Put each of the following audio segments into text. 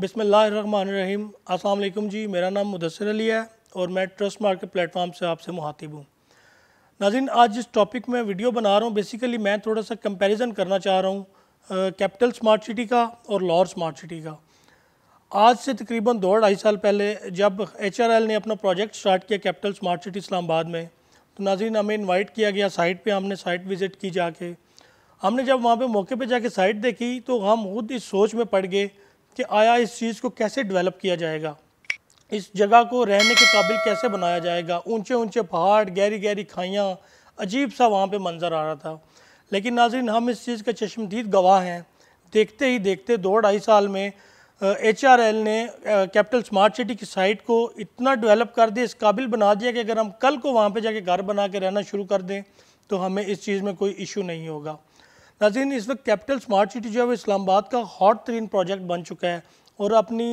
बिसमीम अस्सलाम जी मेरा नाम मुदसर अली है और मैं ट्रस्ट मार्केट प्लेटफॉर्म से आपसे मुहातिब हूँ नाजिन आज जिस टॉपिक में वीडियो बना रहा हूँ बेसिकली मैं थोड़ा सा कंपैरिजन करना चाह रहा हूँ कैपिटल स्मार्ट सिटी का और लाहौर स्मार्ट सिटी का आज से तकरीबन दो ढाई साल पहले जब एच ने अपना प्रोजेक्ट स्टार्ट किया कैपिटल स्मार्ट सिटी इस्लामाबाद में तो नाजीन हमें इनवाइट किया गया साइट पे हमने साइट विज़िट की जाके हमने जब वहाँ पे मौके पे जाके साइट देखी तो हम खुद इस सोच में पड़ गए कि आया इस चीज़ को कैसे डेवलप किया जाएगा इस जगह को रहने के काबिल कैसे बनाया जाएगा ऊंचे ऊंचे पहाड़ गहरी गहरी खाइयाँ अजीब सा वहाँ पे मंज़र आ रहा था लेकिन नाजरन हम इस चीज़ का चश्मदीद गवाह हैं देखते ही देखते दो ढाई साल में एच ने कैपिटल स्मार्ट सिटी की साइट को इतना डेवलप कर दिया इस काबिल बना दिया कि अगर हम कल को वहाँ पे जाके घर बना के रहना शुरू कर दें तो हमें इस चीज़ में कोई इशू नहीं होगा नाजीन इस वक्त कैपिटल स्मार्ट सिटी जो है वो इस्लामाबाद का हॉट तरीन प्रोजेक्ट बन चुका है और अपनी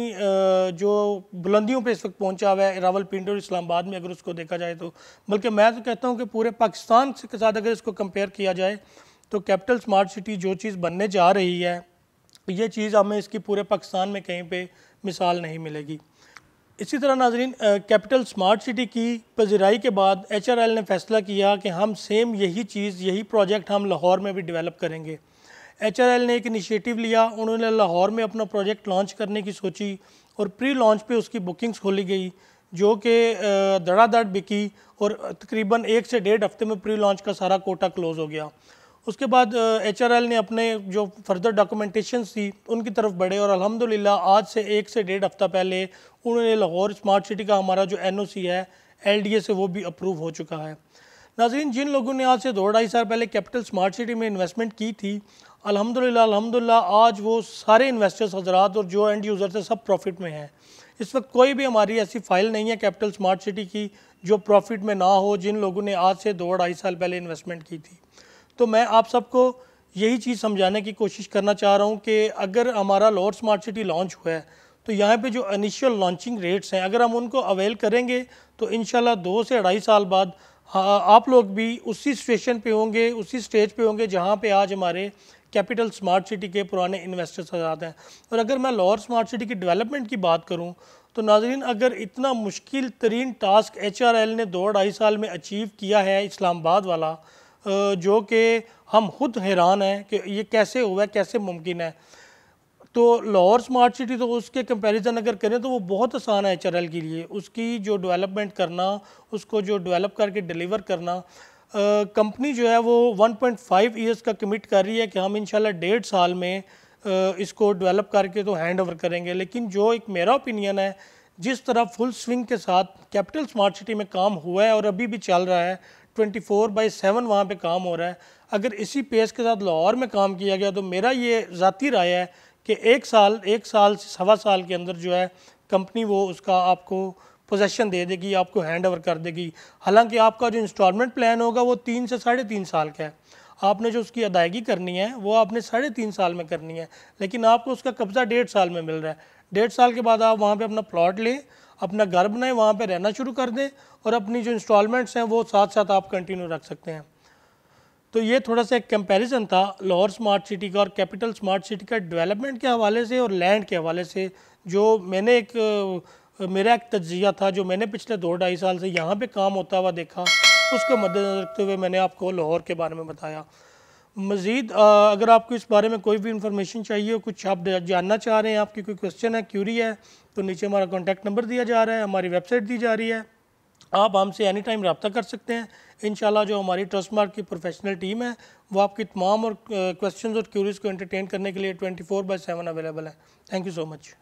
जो बुलंदियों पे इस वक्त पहुंचा हुआ है रावल पिंड और इस्लामाबाद में अगर उसको देखा जाए तो बल्कि मैं तो कहता हूं कि पूरे पाकिस्तान के साथ अगर इसको कंपेयर किया जाए तो कैपिटल स्मार्ट सिटी जो चीज़ बनने जा रही है तो ये चीज़ हमें इसकी पूरे पाकिस्तान में कहीं पे मिसाल नहीं मिलेगी इसी तरह नाजरीन कैपिटल स्मार्ट सिटी की पजराई के बाद एच ने फैसला किया कि हम सेम यही चीज़ यही प्रोजेक्ट हम लाहौर में भी डेवलप करेंगे एच ने एक इनिशिएटिव लिया उन्होंने लाहौर में अपना प्रोजेक्ट लॉन्च करने की सोची और प्री लॉन्च पे उसकी बुकिंग्स खोली गई जो कि धड़ाधड़ बिकी और तकरीबन एक से डेढ़ हफ्ते में प्री लॉन्च का सारा कोटा क्लोज़ हो गया उसके बाद एच ने अपने जो फर्दर डॉक्यूमेंटेशन थी उनकी तरफ बढ़े और अल्हम्दुलिल्लाह आज से एक से डेढ़ हफ़्ता पहले उन्होंने लाहौर स्मार्ट सिटी का हमारा जो एन है एल से वो भी अप्रूव हो चुका है नाजरीन जिन लोगों ने आज से दो ढाई साल पहले कैपिटल स्मार्ट सिटी में इन्वेस्टमेंट की थी अलहमदिल्ला अलहमदिल्ला आज वो सारे इन्वेस्टर्स हजरात और जो एंड यूज़र से सब प्रॉफिट में हैं इस वक्त कोई भी हमारी ऐसी फ़ाइल नहीं है कैपिटल स्मार्ट सिटी की जो प्रॉफिट में ना हो जिन लोगों ने आज से दो ढाई साल पहले इन्वेस्टमेंट की थी तो मैं आप सबको यही चीज़ समझाने की कोशिश करना चाह रहा हूँ कि अगर हमारा लॉर्ड स्मार्ट सिटी लॉन्च हुआ है तो यहाँ पे जो इनिशियल लॉन्चिंग रेट्स हैं अगर हम उनको अवेल करेंगे तो इन दो से अढ़ाई साल बाद हाँ, आप लोग भी उसी सिचुएशन पे होंगे उसी स्टेज पे होंगे जहाँ पे आज हमारे कैपिटल स्मार्ट सिटी के पुराने इन्वेस्टर्स आजाद हैं और अगर मैं लाहौर स्मार्ट सिटी की डेवलपमेंट की बात करूँ तो नाजरीन अगर इतना मुश्किल तरीन टास्क एच ने दो ढाई साल में अचीव किया है इस्लामाबाद वाला जो कि हम खुद हैरान हैं कि ये कैसे हुआ है कैसे मुमकिन है तो लाहौर स्मार्ट सिटी तो उसके कंपैरिजन अगर करें तो वो बहुत आसान है एच के लिए उसकी जो डेवलपमेंट करना उसको जो डेवलप करके डिलीवर करना कंपनी जो है वो 1.5 ईयर्स का कमिट कर रही है कि हम इंशाल्लाह डेढ़ साल में इसको डेवलप करके तो हैंड ओवर करेंगे लेकिन जो एक मेरा ओपिनियन है जिस तरह फुल स्विंग के साथ कैपिटल स्मार्ट सिटी में काम हुआ है और अभी भी चल रहा है ट्वेंटी फोर बाई सेवन वहाँ पर काम हो रहा है अगर इसी पेस के साथ लाहौर में काम किया गया तो मेरा ये ज़ाती राय है कि एक साल एक साल से सवा साल के अंदर जो है कंपनी वो उसका आपको पोजेसन दे देगी आपको हैंड ओवर कर देगी हालांकि आपका जो इंस्टॉलमेंट प्लान होगा वो तीन से साढ़े तीन साल का है आपने जो उसकी अदायगी करनी है वो आपने साढ़े तीन साल में करनी है लेकिन आपको उसका कब्ज़ा डेढ़ साल में मिल रहा है डेढ़ साल के बाद आप वहाँ पर अपना प्लॉट लें अपना घर बनाए वहाँ पर रहना शुरू कर दें और अपनी जो इंस्टॉलमेंट्स हैं वो साथ साथ आप कंटिन्यू रख सकते हैं तो ये थोड़ा सा एक कंपेरिज़न था लाहौर स्मार्ट सिटी का और कैपिटल स्मार्ट सिटी का डेवलपमेंट के हवाले से और लैंड के हवाले से जो मैंने एक मेरा एक तजिया था जो मैंने पिछले दो ढाई साल से यहाँ पर काम होता हुआ देखा उसको मद्देनज़र रखते हुए मैंने आपको लाहौर के बारे में बताया मज़ीद अगर आपको इस बारे में कोई भी इंफॉर्मेशन चाहिए हो कुछ आप जानना चाह रहे हैं आपकी कोई क्वेश्चन है क्यूरी है तो नीचे हमारा कॉन्टैक्ट नंबर दिया जा रहा है हमारी वेबसाइट दी जा रही है आप हमसे एनी टाइम रबता कर सकते हैं इन जो हमारी ट्रस्ट मार्क की प्रोफेशनल टीम है वो आपकी तमाम और क्वेश्चन और क्यूरीज़ को एंटरटेन करने के लिए twenty four by seven available है थैंक यू सो मच